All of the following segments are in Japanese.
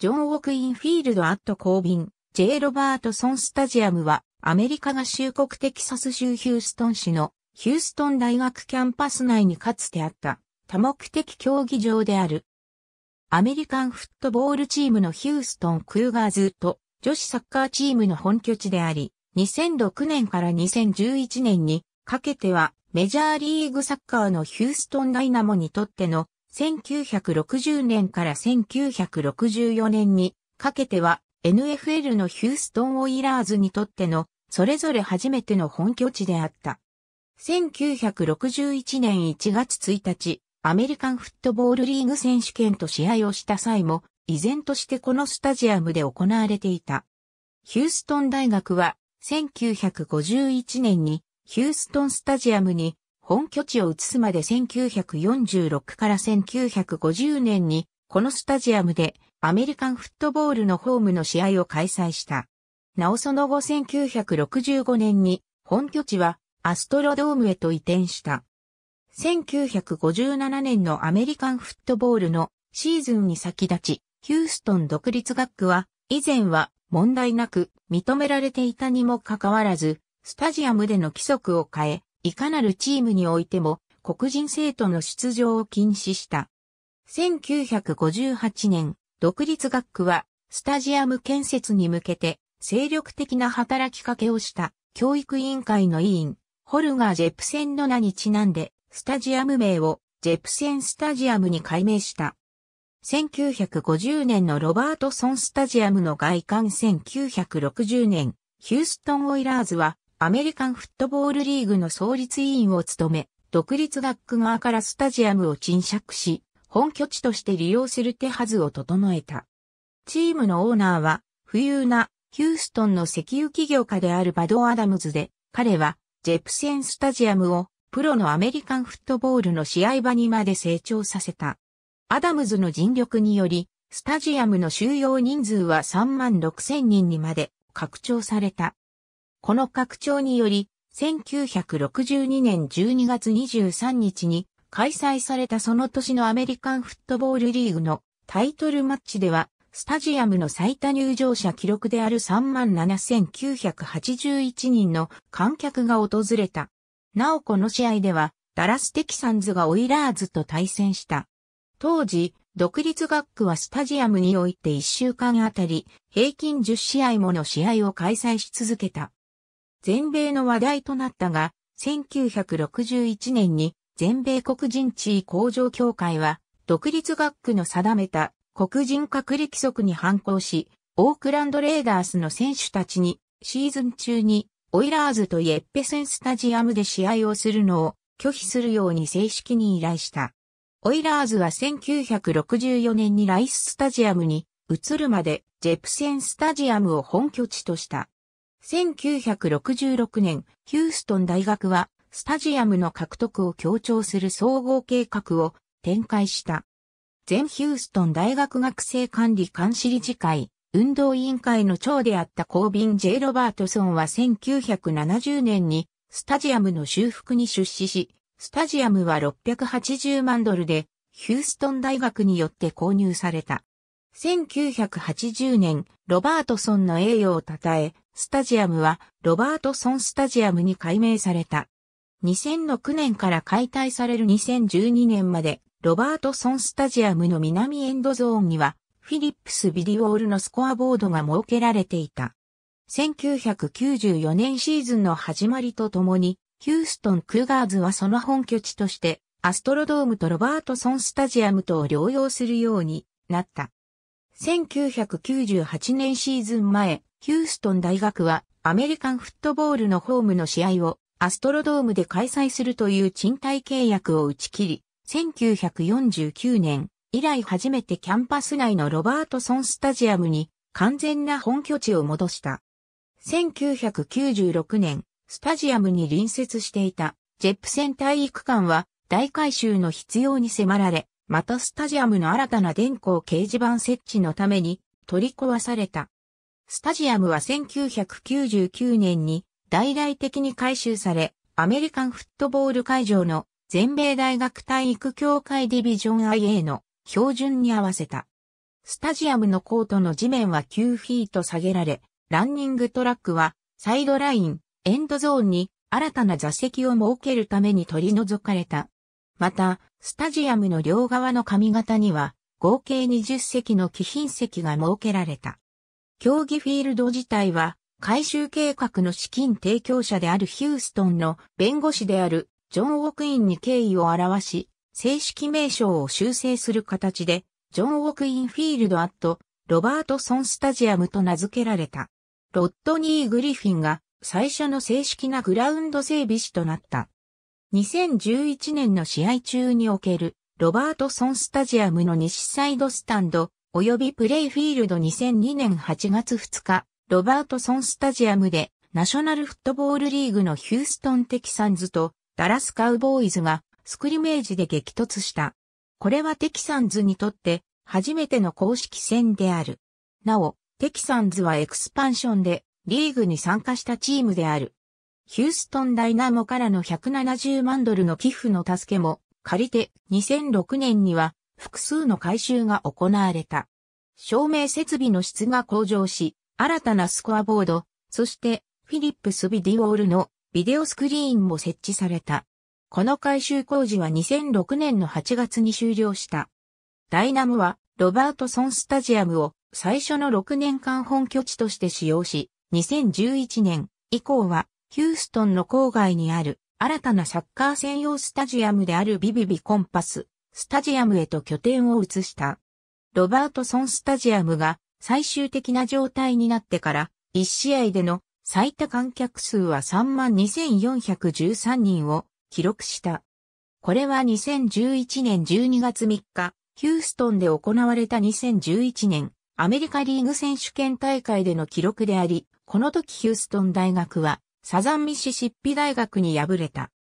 ジョン・ウォーク・イン・フィールド・アット・コービン、J. ロバートソン・スタジアムは、アメリカ合衆国テキサス州ヒューストン市のヒューストン大学キャンパス内にかつてあった多目的競技場である。アメリカンフットボールチームのヒューストン・クーガーズと女子サッカーチームの本拠地であり、2006年から2011年にかけてはメジャーリーグサッカーのヒューストンダイナモにとっての1960年から1964年にかけては NFL のヒューストンオイラーズにとってのそれぞれ初めての本拠地であった。1961年1月1日、アメリカンフットボールリーグ選手権と試合をした際も、依然としてこのスタジアムで行われていた。ヒューストン大学は1951年にヒューストンスタジアムに本拠地を移すまで1946から1950年に、このスタジアムでアメリカンフットボールのホームの試合を開催した。なおその後1965年に本拠地はアストロドームへと移転した。1957年のアメリカンフットボールのシーズンに先立ち、ヒューストン独立学区は以前は問題なく認められていたにもかかわらず、スタジアムでの規則を変え、いかなるチームにおいても黒人生徒の出場を禁止した。1958年、独立学区はスタジアム建設に向けて精力的な働きかけをした教育委員会の委員、ホルガー・ジェプセンの名にちなんで、スタジアム名をジェプセンスタジアムに改名した。1950年のロバートソンスタジアムの外観1960年、ヒューストン・オイラーズはアメリカンフットボールリーグの創立委員を務め、独立学区側からスタジアムを賃借し、本拠地として利用する手はずを整えた。チームのオーナーは、富裕なヒューストンの石油企業家であるバド・アダムズで、彼はジェプセンスタジアムをプロのアメリカンフットボールの試合場にまで成長させた。アダムズの尽力により、スタジアムの収容人数は3万6 0 0 0人にまで拡張された。この拡張により、1962年12月23日に開催されたその年のアメリカンフットボールリーグのタイトルマッチでは、スタジアムの最多入場者記録である37,981人の観客が訪れた。なおこの試合では、ダラステキサンズがオイラーズと対戦した。当時、独立学区はスタジアムにおいて1週間あたり、平均10試合もの試合を開催し続けた。全米の話題となったが、1961年に全米黒人地位向上協会は、独立学区の定めた黒人隔離規則に反抗し、オークランドレーダースの選手たちに、シーズン中に、オイラーズとイエッペセンスタジアムで試合をするのを拒否するように正式に依頼した。オイラーズは1964年にライススタジアムに移るまでジェプセンスタジアムを本拠地とした。1966年、ヒューストン大学は、スタジアムの獲得を強調する総合計画を展開した。全ヒューストン大学学生管理監視理事会、運動委員会の長であったコービン・ジェイ・ロバートソンは1970年に、スタジアムの修復に出資し、スタジアムは680万ドルで、ヒューストン大学によって購入された。1980年、ロバートソンの栄誉を称え、スタジアムはロバートソンスタジアムに改名された。2006年から解体される2012年までロバートソンスタジアムの南エンドゾーンにはフィリップスビディオールのスコアボードが設けられていた。1994年シーズンの始まりとともに、ヒューストン・クーガーズはその本拠地として、アストロドームとロバートソンスタジアムとを療養するようになった。1998年シーズン前、ヒューストン大学はアメリカンフットボールのホームの試合をアストロドームで開催するという賃貸契約を打ち切り、1949年以来初めてキャンパス内のロバートソンスタジアムに完全な本拠地を戻した。1996年、スタジアムに隣接していたジェップセン体育館は大改修の必要に迫られ、またスタジアムの新たな電光掲示板設置のために取り壊された。スタジアムは1999年に大々的に改修され、アメリカンフットボール会場の全米大学体育協会ディビジョン IA の標準に合わせた。スタジアムのコートの地面は9フィート下げられ、ランニングトラックはサイドライン、エンドゾーンに新たな座席を設けるために取り除かれた。また、スタジアムの両側の髪型には合計20席の貴賓席が設けられた。競技フィールド自体は、改修計画の資金提供者であるヒューストンの弁護士であるジョン・ウォクインに敬意を表し、正式名称を修正する形で、ジョン・ウォクインフィールド・アット・ロバートソン・スタジアムと名付けられた。ロッドニー・グリフィンが最初の正式なグラウンド整備士となった。2011年の試合中におけるロバートソン・スタジアムの西サイドスタンド及びプレイフィールド2002年8月2日、ロバートソンスタジアムで、ナショナルフットボールリーグのヒューストンテキサンズとダラスカウボーイズがスクリメージで激突した。これはテキサンズにとって初めての公式戦である。なお、テキサンズはエクスパンションでリーグに参加したチームである。ヒューストンダイナモからの170万ドルの寄付の助けも借りて2006年には複数の改修が行われた。照明設備の質が向上し、新たなスコアボード、そしてフィリップスビディオールのビデオスクリーンも設置された。この改修工事は2006年の8月に終了した。ダイナムはロバートソンスタジアムを最初の6年間本拠地として使用し、2011年以降はヒューストンの郊外にある新たなサッカー専用スタジアムであるビビビコンパススタジアムへと拠点を移した。ロバートソンスタジアムが最終的な状態になってから1試合での最多観客数は32,413人を記録した。これは2011年12月3日、ヒューストンで行われた2011年アメリカリーグ選手権大会での記録であり、この時ヒューストン大学はサザンミシシッピ大学に敗れた。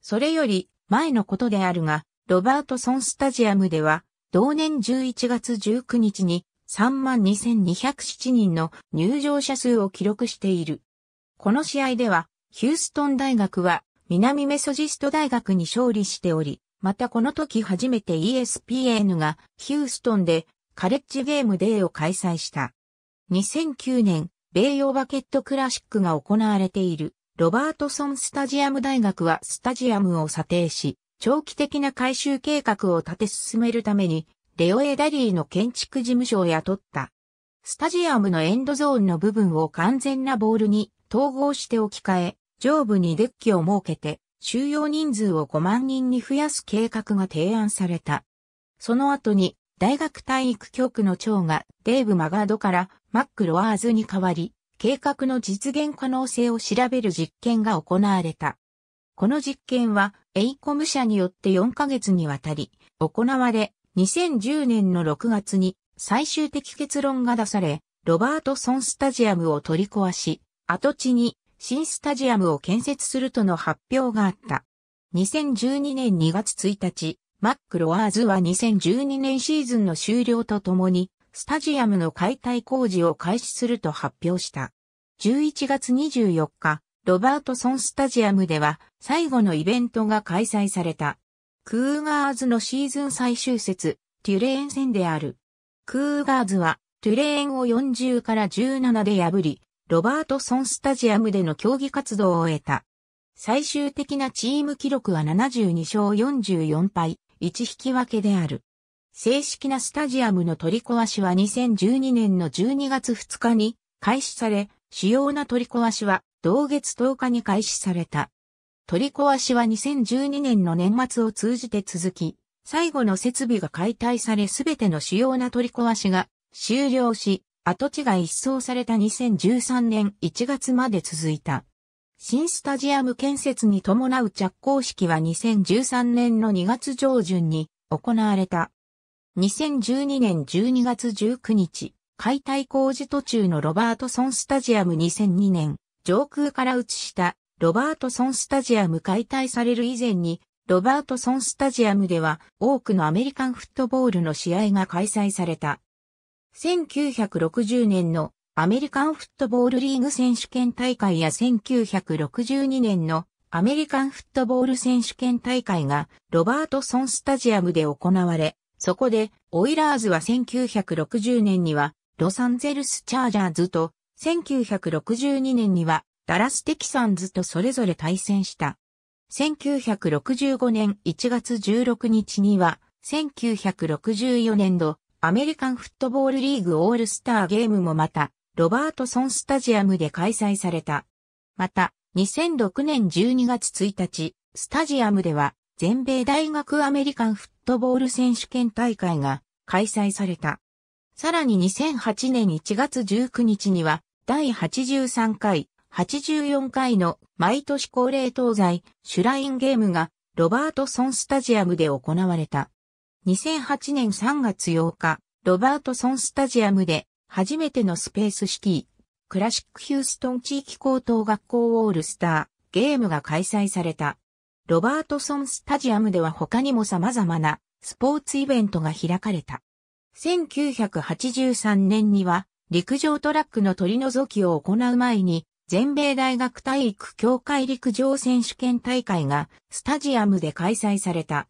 それより前のことであるが、ロバートソンスタジアムでは、同年11月19日に32,207人の入場者数を記録している。この試合では、ヒューストン大学は南メソジスト大学に勝利しており、またこの時初めて ESPN がヒューストンでカレッジゲームデーを開催した。2009年、米洋バケットクラシックが行われているロバートソンスタジアム大学はスタジアムを査定し、長期的な改修計画を立て進めるために、レオ・エダリーの建築事務所を雇った。スタジアムのエンドゾーンの部分を完全なボールに統合して置き換え、上部にデッキを設けて、収容人数を5万人に増やす計画が提案された。その後に、大学体育局の長がデーブ・マガードからマック・ロワーズに代わり、計画の実現可能性を調べる実験が行われた。この実験は、エイコム社によって4ヶ月にわたり、行われ、2010年の6月に最終的結論が出され、ロバートソンスタジアムを取り壊し、跡地に新スタジアムを建設するとの発表があった。2012年2月1日、マック・ロワーズは2012年シーズンの終了とともに、スタジアムの解体工事を開始すると発表した。11月24日、ロバートソンスタジアムでは最後のイベントが開催された。クーガーズのシーズン最終節、トゥレーン戦である。クーガーズはトゥレーンを40から17で破り、ロバートソンスタジアムでの競技活動を終えた。最終的なチーム記録は72勝44敗、1引き分けである。正式なスタジアムの取り壊しは2012年の12月2日に開始され、主要な取り壊しは同月10日に開始された。取り壊しは2012年の年末を通じて続き、最後の設備が解体されすべての主要な取り壊しが終了し、跡地が一掃された2013年1月まで続いた。新スタジアム建設に伴う着工式は2013年の2月上旬に行われた。2012年12月19日、解体工事途中のロバートソンスタジアム2002年上空から映したロバートソンスタジアム解体される以前に、ロバートソンスタジアムでは多くのアメリカンフットボールの試合が開催された。1960年のアメリカンフットボールリーグ選手権大会や1962年のアメリカンフットボール選手権大会がロバートソンスタジアムで行われ、そこでオイラーズは1960年にはロサンゼルスチャージャーズと1962年にはダラス・テキサンズとそれぞれ対戦した。1965年1月16日には、1964年度、アメリカンフットボールリーグオールスターゲームもまた、ロバートソンスタジアムで開催された。また、2006年12月1日、スタジアムでは、全米大学アメリカンフットボール選手権大会が開催された。さらに2008年1月19日には、第83回、84回の毎年恒例東西シュラインゲームがロバートソンスタジアムで行われた。2008年3月8日、ロバートソンスタジアムで初めてのスペースシティ、クラシックヒューストン地域高等学校オールスターゲームが開催された。ロバートソンスタジアムでは他にも様々なスポーツイベントが開かれた。1983年には陸上トラックの取り除きを行う前に、全米大学体育協会陸上選手権大会がスタジアムで開催された。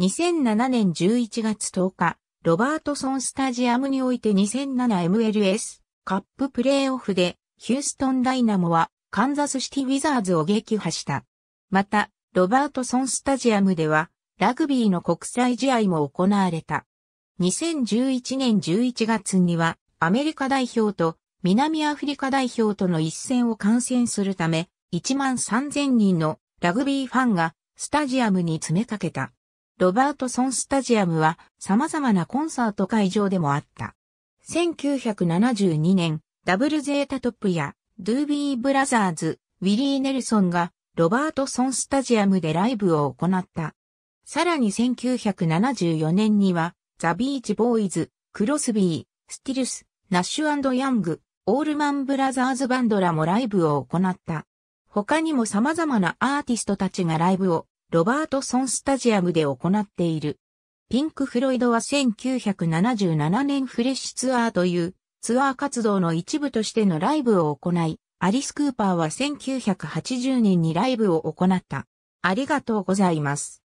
2007年11月10日、ロバートソンスタジアムにおいて 2007MLS カッププレーオフでヒューストンダイナモはカンザスシティウィザーズを撃破した。また、ロバートソンスタジアムではラグビーの国際試合も行われた。2011年11月にはアメリカ代表と南アフリカ代表との一戦を観戦するため、1万3000人のラグビーファンがスタジアムに詰めかけた。ロバートソンスタジアムは様々なコンサート会場でもあった。1972年、ダブルゼータトップやドゥービーブラザーズ、ウィリー・ネルソンがロバートソンスタジアムでライブを行った。さらに1974年にはザ・ビーチ・ボーイズ、クロスビー、スティルス、ナッシュヤング、オールマンブラザーズバンドらもライブを行った。他にも様々なアーティストたちがライブをロバートソンスタジアムで行っている。ピンク・フロイドは1977年フレッシュツアーというツアー活動の一部としてのライブを行い、アリス・クーパーは1980年にライブを行った。ありがとうございます。